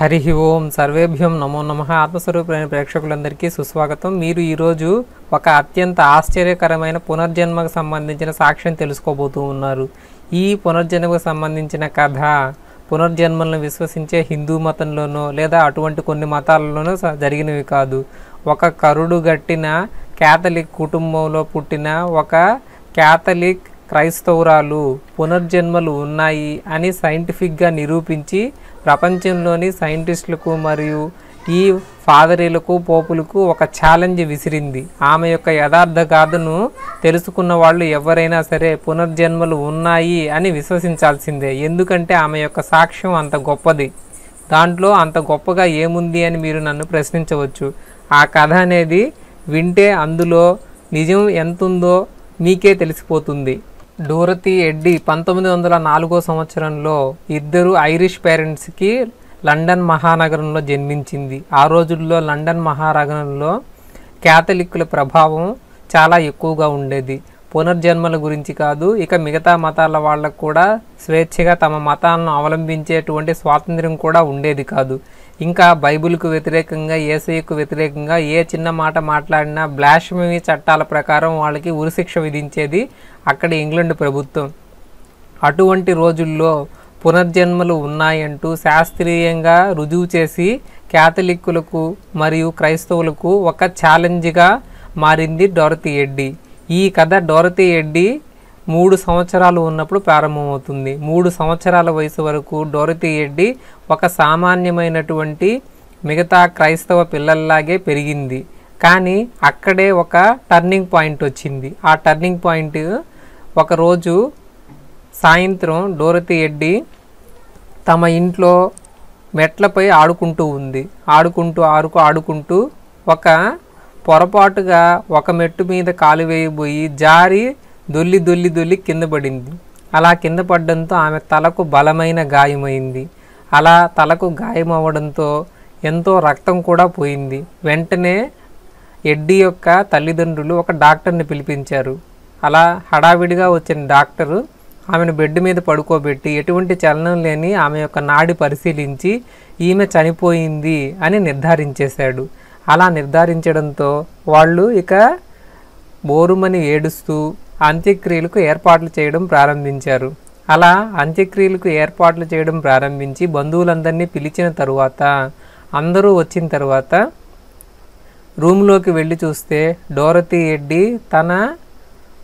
హరి ఓం సర్వేభ్యం నమో నమ ఆత్మస్వరూపులైన ప్రేక్షకులందరికీ సుస్వాగతం మీరు ఈరోజు ఒక అత్యంత ఆశ్చర్యకరమైన పునర్జన్మకు సంబంధించిన సాక్ష్యం తెలుసుకోబోతూ ఉన్నారు ఈ పునర్జన్మకు సంబంధించిన కథ పునర్జన్మలను విశ్వసించే హిందూ మతంలోనో లేదా అటువంటి కొన్ని మతాలలోనో జరిగినవి కాదు ఒక కరుడు గట్టిన క్యాథలిక్ కుటుంబంలో పుట్టిన ఒక క్యాథలిక్ క్రైస్తవురాలు పునర్జన్మలు ఉన్నాయి అని సైంటిఫిక్గా నిరూపించి ప్రపంచంలోని సైంటిస్టులకు మరియు ఈ ఫాదరీలకు పోపులకు ఒక ఛాలెంజ్ విసిరింది ఆమె యొక్క యథార్థ గాథను తెలుసుకున్న వాళ్ళు ఎవరైనా సరే పునర్జన్మలు ఉన్నాయి అని విశ్వసించాల్సిందే ఎందుకంటే ఆమె యొక్క సాక్ష్యం అంత గొప్పది దాంట్లో అంత గొప్పగా ఏముంది అని మీరు నన్ను ప్రశ్నించవచ్చు ఆ కథ అనేది వింటే అందులో నిజం ఎంతుందో మీకే తెలిసిపోతుంది డోరతి ఎడ్డి పంతొమ్మిది వందల నాలుగో సంవత్సరంలో ఇద్దరు ఐరిష్ పేరెంట్స్కి లండన్ మహానగరంలో జన్మించింది ఆ రోజుల్లో లండన్ మహానగరంలో క్యాథలిక్కుల ప్రభావం చాలా ఎక్కువగా ఉండేది పునర్జన్మల గురించి కాదు ఇక మిగతా మతాల వాళ్ళకు కూడా స్వేచ్ఛగా తమ మతాలను అవలంబించేటువంటి స్వాతంత్ర్యం కూడా ఉండేది కాదు ఇంకా బైబిల్కు వ్యతిరేకంగా ఏసైకు వ్యతిరేకంగా ఏ చిన్న మాట మాట్లాడినా బ్లాష్మీ చట్టాల ప్రకారం వాళ్ళకి ఉరిశిక్ష విధించేది అక్కడ ఇంగ్లాండ్ ప్రభుత్వం అటువంటి రోజుల్లో పునర్జన్మలు ఉన్నాయంటూ శాస్త్రీయంగా రుజువు చేసి క్యాథలిక్కులకు మరియు క్రైస్తవులకు ఒక ఛాలెంజ్గా మారింది డోరతి ఎడ్డి ఈ కథ డోరతి ఎడ్డి మూడు సంవత్సరాలు ఉన్నప్పుడు ప్రారంభమవుతుంది మూడు సంవత్సరాల వయసు వరకు డోరతి ఎడ్డి ఒక సామాన్యమైనటువంటి మిగతా క్రైస్తవ పిల్లల్లాగే పెరిగింది కానీ అక్కడే ఒక టర్నింగ్ పాయింట్ వచ్చింది ఆ టర్నింగ్ పాయింట్ ఒకరోజు సాయంత్రం డోరతి ఎడ్డి తమ ఇంట్లో మెట్లపై ఆడుకుంటూ ఉంది ఆడుకుంటూ ఆడుకు ఆడుకుంటూ ఒక పొరపాటుగా ఒక మెట్టు మీద కాలు వేయబోయి జారి దొల్లి దొల్లి దొల్లి కింద పడింది అలా కింద పడడంతో ఆమె తలకు బలమైన గాయమైంది అలా తలకు గాయం అవ్వడంతో ఎంతో రక్తం కూడా పోయింది వెంటనే ఎడ్డీ యొక్క తల్లిదండ్రులు ఒక డాక్టర్ని పిలిపించారు అలా హడావిడిగా వచ్చిన డాక్టరు ఆమెను బెడ్ మీద పడుకోబెట్టి ఎటువంటి చలనం లేని ఆమె యొక్క నాడి పరిశీలించి ఈమె చనిపోయింది అని నిర్ధారించేశాడు అలా నిర్ధారించడంతో వాళ్ళు ఇక బోరుమని ఏడుస్తూ అంత్యక్రియలకు ఏర్పాట్లు చేయడం ప్రారంభించారు అలా అంత్యక్రియలకు ఏర్పాట్లు చేయడం ప్రారంభించి బంధువులందరినీ పిలిచిన తరువాత అందరూ వచ్చిన తర్వాత రూమ్లోకి వెళ్ళి చూస్తే డోరతి ఎడ్డి తన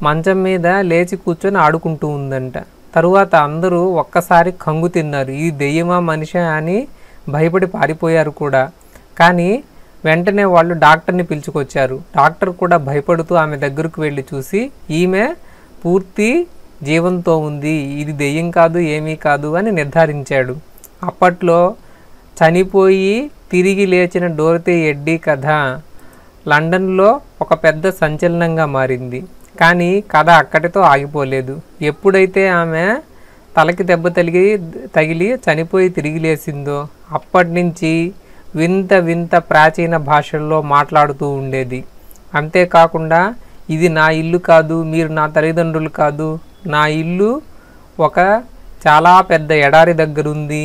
మంచం మీద లేచి కూర్చొని ఆడుకుంటూ ఉందంట తరువాత అందరూ ఒక్కసారి కంగు తిన్నారు ఈ దెయ్యమా మనిషి అని భయపడి పారిపోయారు కూడా కానీ వెంటనే వాళ్ళు డాక్టర్ని పిలుచుకొచ్చారు డాక్టర్ కూడా భయపడుతూ ఆమె దగ్గరకు వెళ్ళి చూసి ఈమె పూర్తి జీవంతో ఉంది ఇది దెయ్యం కాదు ఏమీ కాదు అని నిర్ధారించాడు అప్పట్లో చనిపోయి తిరిగి లేచిన డోరతే ఎడ్డీ కథ లండన్లో ఒక పెద్ద సంచలనంగా మారింది కానీ కథ అక్కడితో ఆగిపోలేదు ఎప్పుడైతే ఆమె తలకి దెబ్బ తగిలి తగిలి చనిపోయి తిరిగి లేసిందో అప్పటి నుంచి వింత వింత ప్రాచీన భాషల్లో మాట్లాడుతూ ఉండేది అంతేకాకుండా ఇది నా ఇల్లు కాదు మీరు నా తల్లిదండ్రులు కాదు నా ఇల్లు ఒక చాలా పెద్ద ఎడారి దగ్గరుంది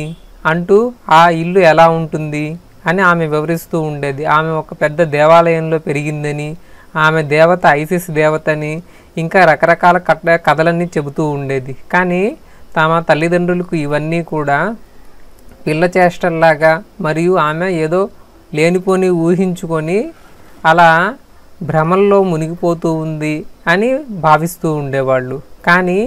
అంటూ ఆ ఇల్లు ఎలా ఉంటుంది అని ఆమె వివరిస్తూ ఉండేది ఆమె ఒక పెద్ద దేవాలయంలో పెరిగిందని ఆమె దేవత ఐసిస్ దేవతని ఇంకా రకరకాల కట్ట కథలన్నీ చెబుతూ ఉండేది కానీ తమ తల్లిదండ్రులకు ఇవన్నీ కూడా పిల్ల చేష్టల్లాగా మరియు ఆమె ఏదో లేనిపోని ఊహించుకొని అలా భ్రమల్లో మునిగిపోతూ ఉంది అని భావిస్తూ ఉండేవాళ్ళు కానీ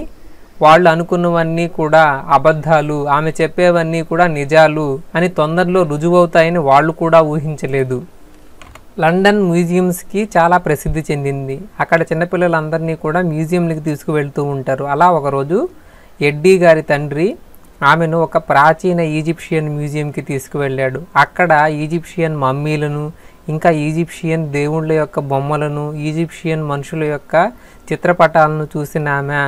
వాళ్ళు అనుకున్నవన్నీ కూడా అబద్ధాలు ఆమె చెప్పేవన్నీ కూడా నిజాలు అని తొందరలో రుజువవుతాయని వాళ్ళు కూడా ఊహించలేదు లండన్ మ్యూజియంస్కి చాలా ప్రసిద్ధి చెందింది అక్కడ చిన్నపిల్లలందరినీ కూడా మ్యూజియంలకి తీసుకువెళ్తూ ఉంటారు అలా ఒకరోజు ఎడ్డీ గారి తండ్రి ఆమెను ఒక ప్రాచీన ఈజిప్షియన్ మ్యూజియంకి తీసుకువెళ్ళాడు అక్కడ ఈజిప్షియన్ మమ్మీలను ఇంకా ఈజిప్షియన్ దేవుళ్ళ యొక్క బొమ్మలను ఈజిప్షియన్ మనుషుల యొక్క చిత్రపటాలను చూసిన ఆమె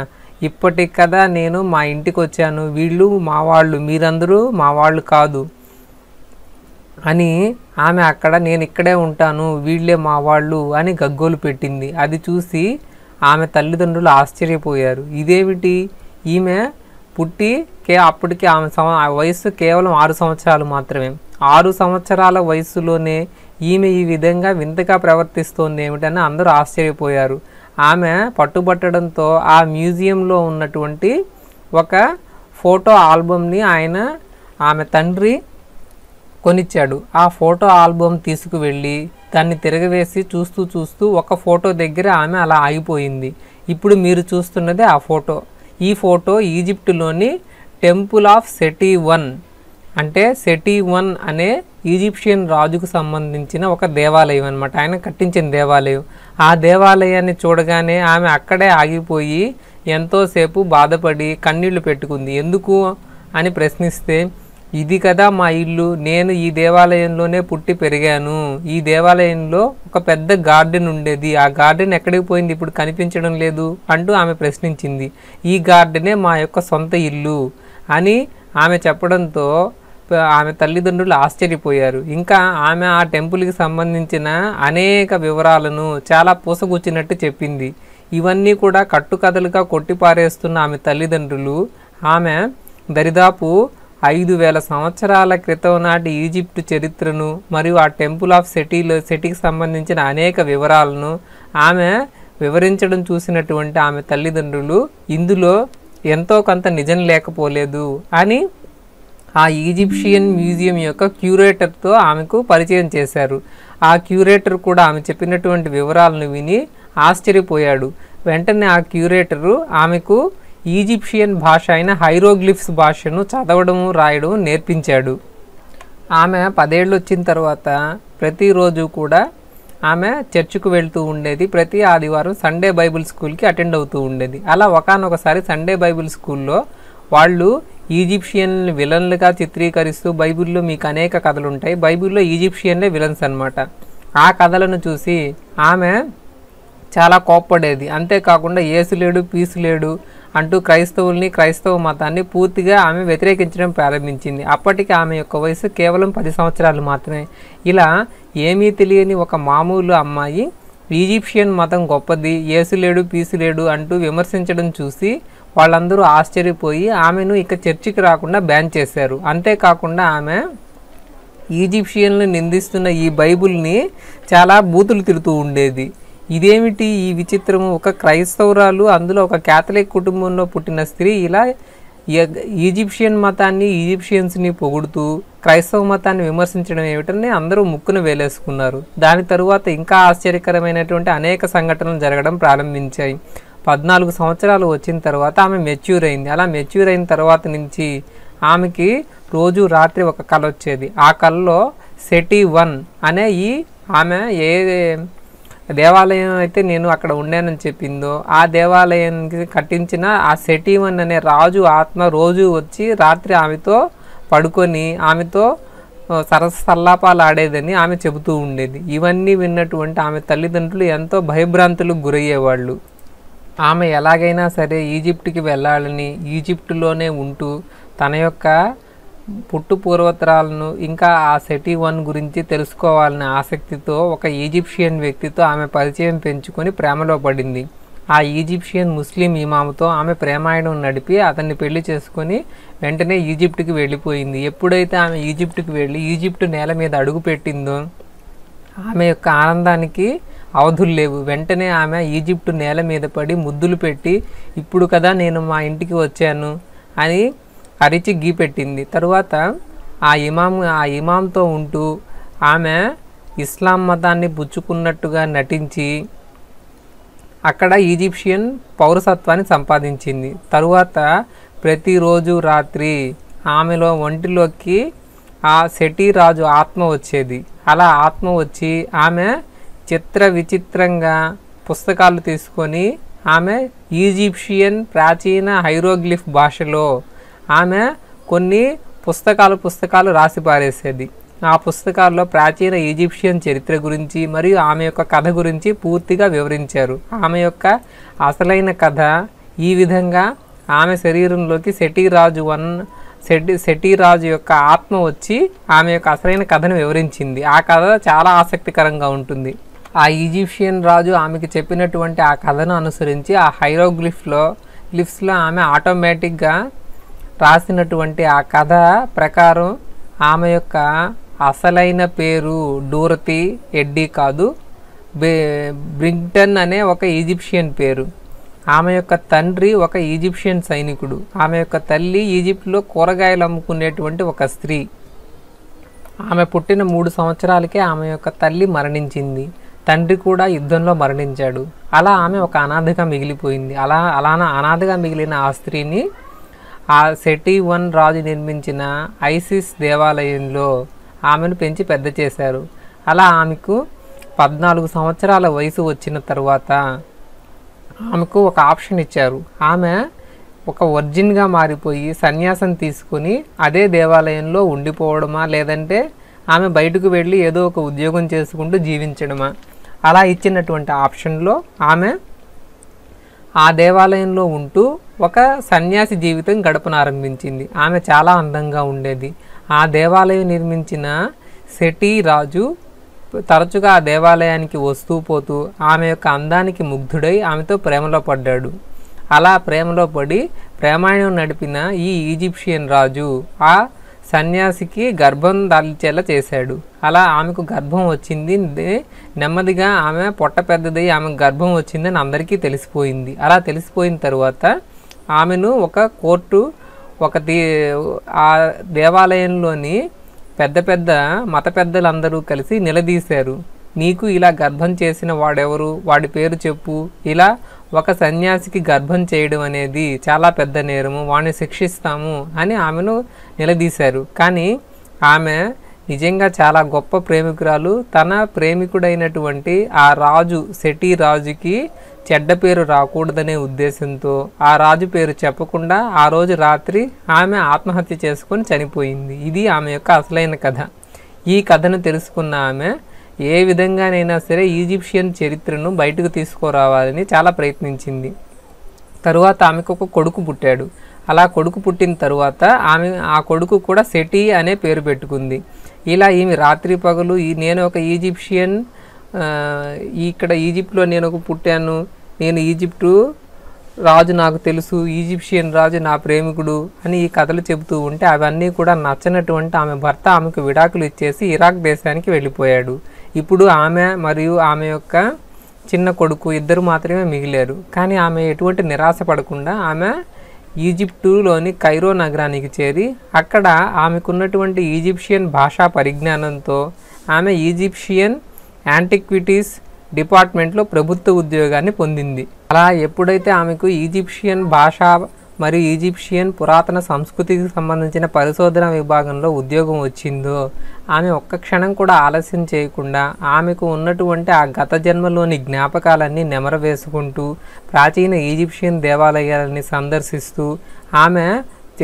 ఇప్పటి కదా నేను మా ఇంటికి వచ్చాను వీళ్ళు మా వాళ్ళు మీరందరూ మా వాళ్ళు కాదు అని ఆమె అక్కడ నేను ఇక్కడే ఉంటాను వీళ్ళే మా వాళ్ళు అని గగ్గోలు పెట్టింది అది చూసి ఆమె తల్లిదండ్రులు ఆశ్చర్యపోయారు ఇదేమిటి ఈమె పుట్టి కే అప్పటికి ఆమె సమ వయస్సు కేవలం ఆరు సంవత్సరాలు మాత్రమే ఆరు సంవత్సరాల వయసులోనే ఈమె ఈ విధంగా వింతగా ప్రవర్తిస్తోంది ఏమిటని అందరూ ఆశ్చర్యపోయారు ఆమె పట్టుబట్టడంతో ఆ మ్యూజియంలో ఉన్నటువంటి ఒక ఫోటో ఆల్బమ్ని ఆయన ఆమె తండ్రి కొనిచ్చాడు ఆ ఫోటో ఆల్బమ్ తీసుకువెళ్ళి దాన్ని తిరగవేసి చూస్తూ చూస్తూ ఒక ఫోటో దగ్గర ఆమె అలా ఆగిపోయింది ఇప్పుడు మీరు చూస్తున్నది ఆ ఫోటో ఈ ఫోటో ఈజిప్టులోని టెంపుల్ ఆఫ్ సెటీ వన్ అంటే సెటీ వన్ అనే ఈజిప్షియన్ రాజుకు సంబంధించిన ఒక దేవాలయం అనమాట ఆయన కట్టించిన దేవాలయం ఆ దేవాలయాన్ని చూడగానే ఆమె అక్కడే ఆగిపోయి ఎంతోసేపు బాధపడి కన్నీళ్లు పెట్టుకుంది ఎందుకు అని ప్రశ్నిస్తే ఇది కదా మా ఇల్లు నేను ఈ దేవాలయంలోనే పుట్టి పెరిగాను ఈ దేవాలయంలో ఒక పెద్ద గార్డెన్ ఉండేది ఆ గార్డెన్ ఎక్కడికి పోయింది ఇప్పుడు కనిపించడం లేదు అంటూ ఆమె ప్రశ్నించింది ఈ గార్డెనే మా యొక్క సొంత ఇల్లు అని ఆమె చెప్పడంతో ఆమె తల్లిదండ్రులు ఆశ్చర్యపోయారు ఇంకా ఆమె ఆ టెంపుల్కి సంబంధించిన అనేక వివరాలను చాలా పూసగుచ్చినట్టు చెప్పింది ఇవన్నీ కూడా కట్టుకథలుగా కొట్టిపారేస్తున్న ఆమె తల్లిదండ్రులు ఆమె దరిదాపు ఐదు వేల సంవత్సరాల క్రితం నాటి ఈజిప్టు చరిత్రను మరియు ఆ టెంపుల్ ఆఫ్ సిటీలో సిటీకి సంబంధించిన అనేక వివరాలను ఆమె వివరించడం చూసినటువంటి ఆమె తల్లిదండ్రులు ఇందులో ఎంతో కొంత నిజం లేకపోలేదు అని ఆ ఈజిప్షియన్ మ్యూజియం యొక్క క్యూరేటర్తో ఆమెకు పరిచయం చేశారు ఆ క్యూరేటర్ కూడా ఆమె చెప్పినటువంటి వివరాలను విని ఆశ్చర్యపోయాడు వెంటనే ఆ క్యూరేటరు ఆమెకు ఈజిప్షియన్ భాష అయిన హైరోగ్లిఫ్స్ భాషను చదవడం రాయడం నేర్పించాడు ఆమె పదేళ్ళు వచ్చిన తర్వాత ప్రతిరోజు కూడా ఆమె చర్చికి వెళ్తూ ఉండేది ప్రతి ఆదివారం సండే బైబిల్ స్కూల్కి అటెండ్ అవుతూ ఉండేది అలా ఒకనొకసారి సండే బైబిల్ స్కూల్లో వాళ్ళు ఈజిప్షియన్ విలన్లుగా చిత్రీకరిస్తూ బైబిల్లో మీకు అనేక కథలు ఉంటాయి బైబిల్లో ఈజిప్షియన్లే విలన్స్ అనమాట ఆ కథలను చూసి ఆమె చాలా కోప్పడేది అంతేకాకుండా ఏసు లేడు పీసు లేడు అంటూ క్రైస్తవుల్ని క్రైస్తవ మతాన్ని పూర్తిగా ఆమె వ్యతిరేకించడం ప్రారంభించింది అప్పటికి ఆమె యొక్క వయసు కేవలం పది సంవత్సరాలు మాత్రమే ఇలా ఏమీ తెలియని ఒక మామూలు అమ్మాయి ఈజిప్షియన్ మతం గొప్పది ఏసులేడు లేడు అంటూ విమర్శించడం చూసి వాళ్ళందరూ ఆశ్చర్యపోయి ఆమెను ఇక చర్చికి రాకుండా బ్యాన్ చేశారు అంతేకాకుండా ఆమె ఈజిప్షియన్లు నిందిస్తున్న ఈ బైబుల్ని చాలా బూతులు తిరుగుతూ ఉండేది ఇదేమిటి ఈ విచిత్రము ఒక క్రైస్తవురాలు అందులో ఒక క్యాథలిక్ కుటుంబంలో పుట్టిన స్త్రీ ఇలా ఈజిప్షియన్ మతాన్ని ఈజిప్షియన్స్ని పొగుడుతూ క్రైస్తవ మతాన్ని విమర్శించడం ఏమిటని అందరూ ముక్కును వేలేసుకున్నారు దాని తరువాత ఇంకా ఆశ్చర్యకరమైనటువంటి అనేక సంఘటనలు జరగడం ప్రారంభించాయి పద్నాలుగు సంవత్సరాలు వచ్చిన తర్వాత ఆమె మెచ్యూర్ అయింది అలా మెచ్యూర్ అయిన తర్వాత నుంచి ఆమెకి రోజు రాత్రి ఒక కళ వచ్చేది ఆ కళలో సెటీ వన్ అనే ఈ ఆమె ఏ దేవాలయం అయితే నేను అక్కడ ఉండానని చెప్పిందో ఆ దేవాలయానికి కట్టించిన ఆ సెటీవన్ అనే రాజు ఆత్మ రోజు వచ్చి రాత్రి ఆమెతో పడుకొని ఆమెతో సరస సల్లాపాలు ఆడేదని ఆమె చెబుతూ ఉండేది ఇవన్నీ విన్నటువంటి ఆమె తల్లిదండ్రులు ఎంతో భయభ్రాంతులకు గురయ్యేవాళ్ళు ఆమె ఎలాగైనా సరే ఈజిప్ట్కి వెళ్ళాలని ఈజిప్టులోనే ఉంటూ తన యొక్క పుట్టు పూర్వతరాలను ఇంకా ఆ సెటీ వన్ గురించి తెలుసుకోవాలనే ఆసక్తితో ఒక ఈజిప్షియన్ వ్యక్తితో ఆమె పరిచయం పెంచుకొని ప్రేమలో పడింది ఆ ఈజిప్షియన్ ముస్లిం ఇమాముతో ఆమె ప్రేమాయణం నడిపి అతన్ని పెళ్లి చేసుకొని వెంటనే ఈజిప్ట్కి వెళ్ళిపోయింది ఎప్పుడైతే ఆమె ఈజిప్ట్కి వెళ్ళి ఈజిప్ట్ నేల మీద అడుగు పెట్టిందో ఆమె యొక్క ఆనందానికి అవధులు లేవు వెంటనే ఆమె ఈజిప్ట్ నేల మీద పడి ముద్దులు పెట్టి ఇప్పుడు కదా నేను మా ఇంటికి వచ్చాను అని అరిచి గీ పెట్టింది తరువాత ఆ ఇమాం ఆ ఇమాంతో ఉంటూ ఆమె ఇస్లాం మతాన్ని పుచ్చుకున్నట్టుగా నటించి అక్కడ ఈజిప్షియన్ పౌరసత్వాన్ని సంపాదించింది తరువాత ప్రతిరోజు రాత్రి ఆమెలో ఒంటిలోకి ఆ సెటీ రాజు ఆత్మ వచ్చేది అలా ఆత్మ వచ్చి ఆమె చిత్ర విచిత్రంగా పుస్తకాలు తీసుకొని ఆమె ఈజిప్షియన్ ప్రాచీన హైరోగ్లిఫ్ భాషలో ఆమె కొన్ని పుస్తకాలు పుస్తకాలు రాసి పారేసేది ఆ పుస్తకాల్లో ప్రాచీన ఈజిప్షియన్ చరిత్ర గురించి మరియు ఆమె యొక్క కథ గురించి పూర్తిగా వివరించారు ఆమె యొక్క అసలైన కథ ఈ విధంగా ఆమె శరీరంలోకి సెటీరాజు వన్ సెటి సెటీరాజు యొక్క ఆత్మ వచ్చి ఆమె యొక్క అసలైన కథను వివరించింది ఆ కథ చాలా ఆసక్తికరంగా ఉంటుంది ఆ ఈజిప్షియన్ రాజు ఆమెకి చెప్పినటువంటి ఆ కథను అనుసరించి ఆ హైరోగ్లిఫ్లో గ్లిఫ్స్లో ఆమె ఆటోమేటిక్గా రాసినటువంటి ఆ కథ ప్రకారం ఆమె యొక్క అసలైన పేరు డోరతి ఎడ్డీ కాదు బ్రింగ్టన్ అనే ఒక ఈజిప్షియన్ పేరు ఆమె యొక్క తండ్రి ఒక ఈజిప్షియన్ సైనికుడు ఆమె యొక్క తల్లి ఈజిప్ట్లో కూరగాయలు అమ్ముకునేటువంటి ఒక స్త్రీ ఆమె పుట్టిన మూడు సంవత్సరాలకే ఆమె యొక్క తల్లి మరణించింది తండ్రి కూడా యుద్ధంలో మరణించాడు అలా ఆమె ఒక అనాథగా మిగిలిపోయింది అలా అలానా అనాథగా మిగిలిన ఆ స్త్రీని ఆ సెటి వన్ రాజు నిర్మించిన ఐసిస్ దేవాలయంలో ఆమెను పెంచి పెద్ద చేశారు అలా ఆమెకు పద్నాలుగు సంవత్సరాల వయసు వచ్చిన తర్వాత ఆమెకు ఒక ఆప్షన్ ఇచ్చారు ఆమె ఒక వర్జిన్గా మారిపోయి సన్యాసం తీసుకుని అదే దేవాలయంలో ఉండిపోవడమా లేదంటే ఆమె బయటకు వెళ్ళి ఏదో ఒక ఉద్యోగం చేసుకుంటూ జీవించడమా అలా ఇచ్చినటువంటి ఆప్షన్లో ఆమె ఆ దేవాలయంలో ఉంటూ ఒక సన్యాసి జీవితం గడపనారంభించింది ఆమె చాలా అందంగా ఉండేది ఆ దేవాలయం నిర్మించిన సెటీ రాజు తరచుగా ఆ దేవాలయానికి వస్తూ పోతూ ఆమె యొక్క అందానికి ముగ్ధుడై ఆమెతో ప్రేమలో పడ్డాడు అలా ప్రేమలో పడి ప్రేమాయణం నడిపిన ఈ ఈజిప్షియన్ రాజు ఆ సన్యాసికి గర్భం దాల్చేలా చేశాడు అలా ఆమెకు గర్భం వచ్చింది నెమ్మదిగా ఆమె పొట్ట పెద్దది ఆమెకు గర్భం వచ్చిందని అందరికీ తెలిసిపోయింది అలా తెలిసిపోయిన తర్వాత ఆమెను ఒక కోర్టు ఒక ఆ దేవాలయంలోని పెద్ద పెద్ద మత పెద్దలందరూ కలిసి నిలదీశారు నీకు ఇలా గర్భం చేసిన వాడెవరు వాడి పేరు చెప్పు ఇలా ఒక సన్యాసికి గర్భం చేయడం అనేది చాలా పెద్ద నేరము వాడిని శిక్షిస్తాము అని ఆమెను నిలదీశారు కానీ ఆమె నిజంగా చాలా గొప్ప ప్రేమికురాలు తన ప్రేమికుడైనటువంటి ఆ రాజు సెటీ రాజుకి చెడ్డ పేరు రాకూడదనే ఉద్దేశంతో ఆ రాజు పేరు చెప్పకుండా ఆ రోజు రాత్రి ఆమె ఆత్మహత్య చేసుకొని చనిపోయింది ఇది ఆమె యొక్క అసలైన కథ ఈ కథను తెలుసుకున్న ఆమె ఏ విధంగానైనా సరే ఈజిప్షియన్ చరిత్రను బయటకు తీసుకురావాలని చాలా ప్రయత్నించింది తరువాత ఆమెకు ఒక కొడుకు పుట్టాడు అలా కొడుకు పుట్టిన తరువాత ఆమె ఆ కొడుకు కూడా సెటీ అనే పేరు పెట్టుకుంది ఇలా ఈమె రాత్రి పగలు ఈ నేను ఒక ఈజిప్షియన్ ఇక్కడ ఈజిప్ట్లో నేను ఒక పుట్టాను నేను ఈజిప్టు రాజు నాకు తెలుసు ఈజిప్షియన్ రాజు నా ప్రేమికుడు అని ఈ కథలు చెబుతూ ఉంటే అవన్నీ కూడా నచ్చనటువంటి ఆమె భర్త ఆమెకు విడాకులు ఇచ్చేసి ఇరాక్ దేశానికి వెళ్ళిపోయాడు ఇప్పుడు ఆమె మరియు ఆమె యొక్క చిన్న కొడుకు ఇద్దరు మాత్రమే మిగిలారు కానీ ఆమె ఎటువంటి నిరాశ పడకుండా ఆమె ఈజిప్టులోని కైరో నగరానికి చేరి అక్కడ ఆమెకున్నటువంటి ఈజిప్షియన్ భాషా పరిజ్ఞానంతో ఆమె ఈజిప్షియన్ యాంటిక్విటీస్ డిపార్ట్మెంట్లో ప్రభుత్వ ఉద్యోగాన్ని పొందింది అలా ఎప్పుడైతే ఆమెకు ఈజిప్షియన్ భాషా మరియు ఈజిప్షియన్ పురాతన సంస్కృతికి సంబంధించిన పరిశోధన విభాగంలో ఉద్యోగం వచ్చిందో ఆమె ఒక్క క్షణం కూడా ఆలస్యం చేయకుండా ఆమెకు ఉన్నటువంటి ఆ గత జన్మలోని జ్ఞాపకాలన్నీ నెమరవేసుకుంటూ ప్రాచీన ఈజిప్షియన్ దేవాలయాలని సందర్శిస్తూ ఆమె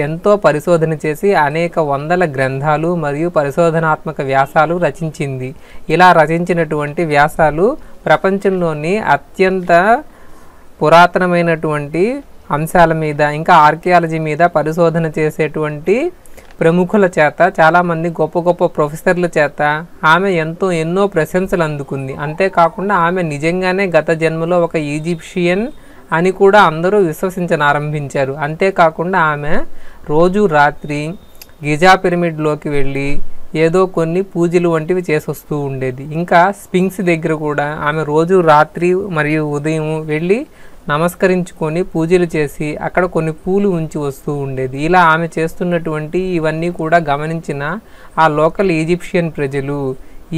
ఎంతో పరిశోధన చేసి అనేక వందల గ్రంథాలు మరియు పరిశోధనాత్మక వ్యాసాలు రచించింది ఇలా రచించినటువంటి వ్యాసాలు ప్రపంచంలోని అత్యంత పురాతనమైనటువంటి అంశాల మీద ఇంకా ఆర్కియాలజీ మీద పరిశోధన చేసేటువంటి ప్రముఖుల చేత చాలామంది గొప్ప గొప్ప ప్రొఫెసర్ల చేత ఆమె ఎంతో ఎన్నో ప్రశంసలు అందుకుంది అంతేకాకుండా ఆమె నిజంగానే గత జన్మలో ఒక ఈజిప్షియన్ అని కూడా అందరూ విశ్వసించనారంభించారు అంతేకాకుండా ఆమె రోజు రాత్రి గిజా పిరమిడ్లోకి వెళ్ళి ఏదో కొన్ని పూజలు వంటివి చేసొస్తూ ఉండేది ఇంకా స్పింగ్స్ దగ్గర కూడా ఆమె రోజు రాత్రి మరియు ఉదయం వెళ్ళి నమస్కరించుకొని పూజలు చేసి అక్కడ కొన్ని పూలు ఉంచి వస్తూ ఉండేది ఇలా ఆమె చేస్తున్నటువంటి ఇవన్నీ కూడా గమనించిన ఆ లోకల్ ఈజిప్షియన్ ప్రజలు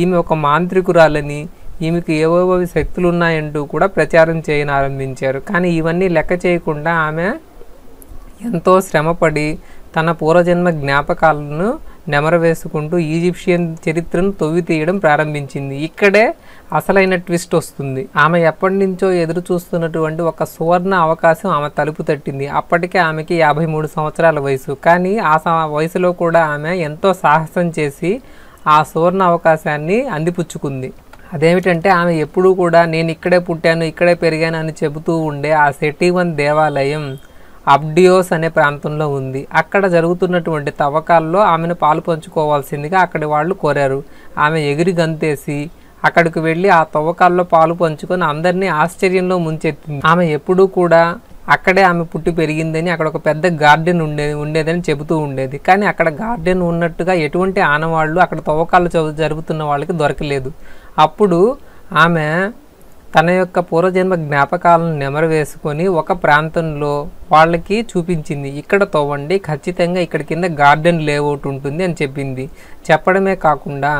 ఈమె ఒక మాంత్రికురాలని ఈమెకు ఏవో శక్తులు ఉన్నాయంటూ కూడా ప్రచారం ఆరంభించారు కానీ ఇవన్నీ లెక్క చేయకుండా ఆమె ఎంతో శ్రమపడి తన పూర్వజన్మ జ్ఞాపకాలను నెమర వేసుకుంటూ ఈజిప్షియన్ చరిత్రను తొవ్వి తీయడం ప్రారంభించింది ఇక్కడే అసలైన ట్విస్ట్ వస్తుంది ఆమె ఎప్పటి నుంచో ఎదురు చూస్తున్నటువంటి ఒక సువర్ణ అవకాశం ఆమె తలుపు తట్టింది అప్పటికే ఆమెకి యాభై మూడు సంవత్సరాల వయసు కానీ ఆ వయసులో కూడా ఆమె ఎంతో సాహసం చేసి ఆ సువర్ణ అవకాశాన్ని అందిపుచ్చుకుంది అదేమిటంటే ఆమె ఎప్పుడూ కూడా నేను ఇక్కడే పుట్టాను ఇక్కడే పెరిగాను అని చెబుతూ ఉండే ఆ సెటీవన్ దేవాలయం అబ్డియోస్ అనే ప్రాంతంలో ఉంది అక్కడ జరుగుతున్నటువంటి తవ్వకాల్లో ఆమెను పాలు పంచుకోవాల్సిందిగా అక్కడి వాళ్ళు కోరారు ఆమె ఎగిరి గంతేసి అక్కడికి వెళ్ళి ఆ తవ్వకాల్లో పాలు పంచుకొని అందరినీ ఆశ్చర్యంలో ముంచెత్తింది ఆమె ఎప్పుడూ కూడా అక్కడే ఆమె పుట్టి పెరిగిందని అక్కడ ఒక పెద్ద గార్డెన్ ఉండే ఉండేదని చెబుతూ ఉండేది కానీ అక్కడ గార్డెన్ ఉన్నట్టుగా ఎటువంటి ఆనవాళ్ళు అక్కడ తవ్వకాలు జరుగుతున్న వాళ్ళకి దొరకలేదు అప్పుడు ఆమె తన యొక్క పూర్వజన్మ జ్ఞాపకాలను నెమరవేసుకొని ఒక ప్రాంతంలో వాళ్ళకి చూపించింది ఇక్కడ తోవండి ఖచ్చితంగా ఇక్కడ కింద గార్డెన్ లేఅవుట్ ఉంటుంది అని చెప్పింది చెప్పడమే కాకుండా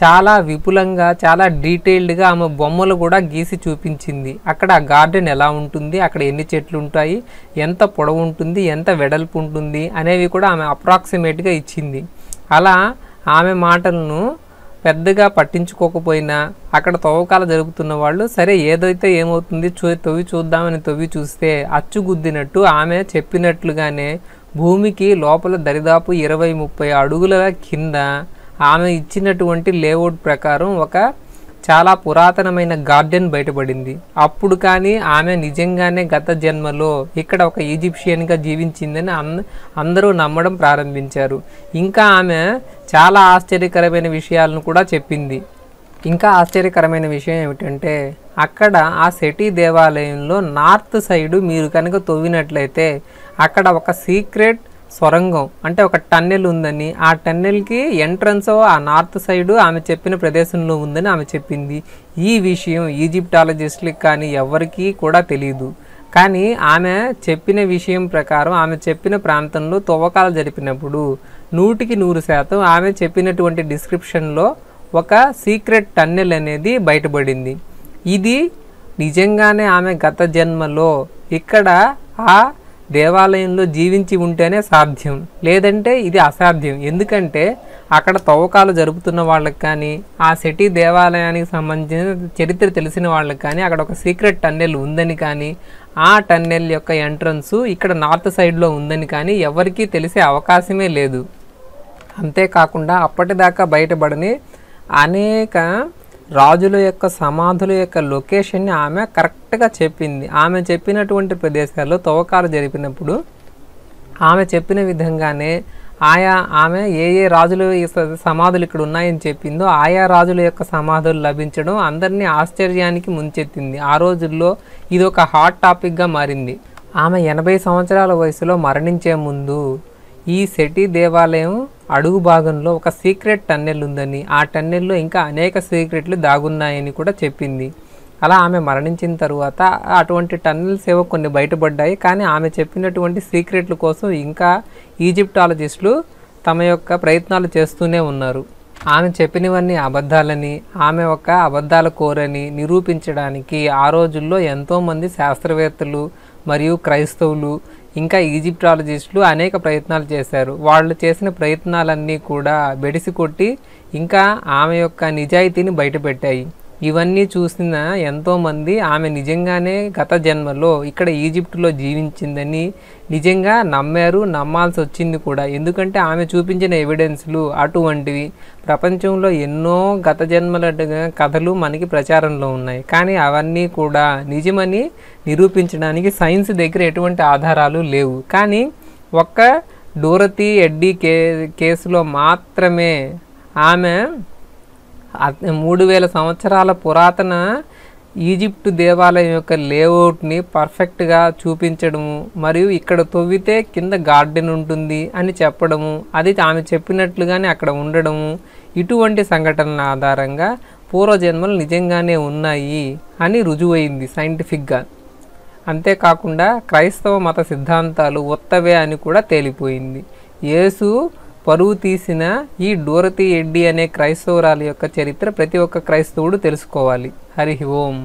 చాలా విపులంగా చాలా డీటెయిల్డ్గా ఆమె బొమ్మలు కూడా గీసి చూపించింది అక్కడ ఆ గార్డెన్ ఎలా ఉంటుంది అక్కడ ఎన్ని చెట్లు ఉంటాయి ఎంత పొడవు ఉంటుంది ఎంత వెడల్పు ఉంటుంది అనేవి కూడా ఆమె అప్రాక్సిమేట్గా ఇచ్చింది అలా ఆమె మాటలను పెద్దగా పట్టించుకోకపోయినా అక్కడ తవ్వకాలు జరుపుతున్న వాళ్ళు సరే ఏదైతే ఏమవుతుంది చూ తవ్వి చూద్దామని తవ్వి చూస్తే అచ్చుగుద్దినట్టు ఆమె చెప్పినట్లుగానే భూమికి లోపల దరిదాపు ఇరవై ముప్పై అడుగుల కింద ఆమె ఇచ్చినటువంటి లేఅవుట్ ప్రకారం ఒక చాలా పురాతనమైన గార్డెన్ బయటపడింది అప్పుడు కానీ ఆమె నిజంగానే గత జన్మలో ఇక్కడ ఒక ఈజిప్షియన్గా జీవించిందని అందరూ నమ్మడం ప్రారంభించారు ఇంకా ఆమె చాలా ఆశ్చర్యకరమైన విషయాలను కూడా చెప్పింది ఇంకా ఆశ్చర్యకరమైన విషయం ఏమిటంటే అక్కడ ఆ సెటీ దేవాలయంలో నార్త్ సైడు మీరు కనుక తవ్వినట్లయితే అక్కడ ఒక సీక్రెట్ సొరంగం అంటే ఒక టన్నెల్ ఉందని ఆ టన్నెల్కి ఎంట్రన్స్ ఆ నార్త్ సైడ్ ఆమె చెప్పిన ప్రదేశంలో ఉందని ఆమె చెప్పింది ఈ విషయం ఈజిప్టాలజిస్ట్లకి కానీ ఎవరికీ కూడా తెలియదు కానీ ఆమె చెప్పిన విషయం ప్రకారం ఆమె చెప్పిన ప్రాంతంలో తవ్వకాలు జరిపినప్పుడు నూటికి నూరు శాతం ఆమె చెప్పినటువంటి డిస్క్రిప్షన్లో ఒక సీక్రెట్ టన్నెల్ అనేది బయటపడింది ఇది నిజంగానే ఆమె గత జన్మలో ఇక్కడ ఆ దేవాలయంలో జీవించి ఉంటేనే సాధ్యం లేదంటే ఇది అసాధ్యం ఎందుకంటే అక్కడ తవ్వకాలు జరుపుతున్న వాళ్ళకి కానీ ఆ సిటీ దేవాలయానికి సంబంధించిన చరిత్ర తెలిసిన వాళ్ళకి కానీ అక్కడ ఒక సీక్రెట్ టన్నెల్ ఉందని కానీ ఆ టన్నెల్ యొక్క ఎంట్రన్స్ ఇక్కడ నార్త్ సైడ్లో ఉందని కానీ ఎవరికీ తెలిసే అవకాశమే లేదు అంతేకాకుండా అప్పటిదాకా బయటపడని అనేక రాజుల యొక్క సమాధుల యొక్క లొకేషన్ని ఆమె కరెక్ట్గా చెప్పింది ఆమె చెప్పినటువంటి ప్రదేశాల్లో తవ్వకాలు జరిపినప్పుడు ఆమె చెప్పిన విధంగానే ఆయా ఆమె ఏ ఏ రాజుల సమాధులు ఇక్కడ ఉన్నాయని చెప్పిందో ఆయా రాజుల యొక్క సమాధులు లభించడం అందరినీ ఆశ్చర్యానికి ముంచెత్తింది ఆ రోజుల్లో ఇది ఒక హాట్ టాపిక్గా మారింది ఆమె ఎనభై సంవత్సరాల వయసులో మరణించే ముందు ఈ సెటి దేవాలయం అడుగు భాగంలో ఒక సీక్రెట్ టన్నెల్ ఉందని ఆ టన్నెల్లో ఇంకా అనేక సీక్రెట్లు దాగున్నాయని కూడా చెప్పింది అలా ఆమె మరణించిన తరువాత అటువంటి టన్నెల్స్ ఏవో కొన్ని బయటపడ్డాయి కానీ ఆమె చెప్పినటువంటి సీక్రెట్ల కోసం ఇంకా ఈజిప్టాలజిస్టులు తమ యొక్క ప్రయత్నాలు చేస్తూనే ఉన్నారు ఆమె చెప్పినవన్నీ అబద్ధాలని ఆమె ఒక అబద్ధాల కోరని నిరూపించడానికి ఆ రోజుల్లో ఎంతోమంది శాస్త్రవేత్తలు మరియు క్రైస్తవులు ఇంకా ఈజిప్టాలజిస్టులు అనేక ప్రయత్నాలు చేశారు వాళ్ళు చేసిన ప్రయత్నాలన్నీ కూడా బెడిసి కొట్టి ఇంకా ఆమె యొక్క నిజాయితీని బయటపెట్టాయి ఇవన్నీ చూసిన ఎంతోమంది ఆమె నిజంగానే గత జన్మలో ఇక్కడ ఈజిప్టులో జీవించిందని నిజంగా నమ్మారు నమ్మాల్సి వచ్చింది కూడా ఎందుకంటే ఆమె చూపించిన ఎవిడెన్స్లు అటువంటివి ప్రపంచంలో ఎన్నో గత జన్మల కథలు మనకి ప్రచారంలో ఉన్నాయి కానీ అవన్నీ కూడా నిజమని నిరూపించడానికి సైన్స్ దగ్గర ఎటువంటి ఆధారాలు లేవు కానీ ఒక్క డోరతి ఎడ్డీ కే కేసులో మాత్రమే ఆమె మూడు వేల సంవత్సరాల పురాతన ఈజిప్టు దేవాలయం యొక్క లేఅవుట్ని పర్ఫెక్ట్గా చూపించడము మరియు ఇక్కడ తొవ్వితే కింద గార్డెన్ ఉంటుంది అని చెప్పడము అది ఆమె చెప్పినట్లుగానే అక్కడ ఉండడము ఇటువంటి సంఘటనల ఆధారంగా పూర్వజన్మలు నిజంగానే ఉన్నాయి అని రుజువైంది సైంటిఫిక్గా అంతేకాకుండా క్రైస్తవ మత సిద్ధాంతాలు ఉత్తవే అని కూడా తేలిపోయింది యేసు పరువు తీసిన ఈ డోరతి ఎడ్డి అనే క్రైస్తవురాలి యొక్క చరిత్ర ప్రతి ఒక్క క్రైస్తవుడు తెలుసుకోవాలి హరి ఓం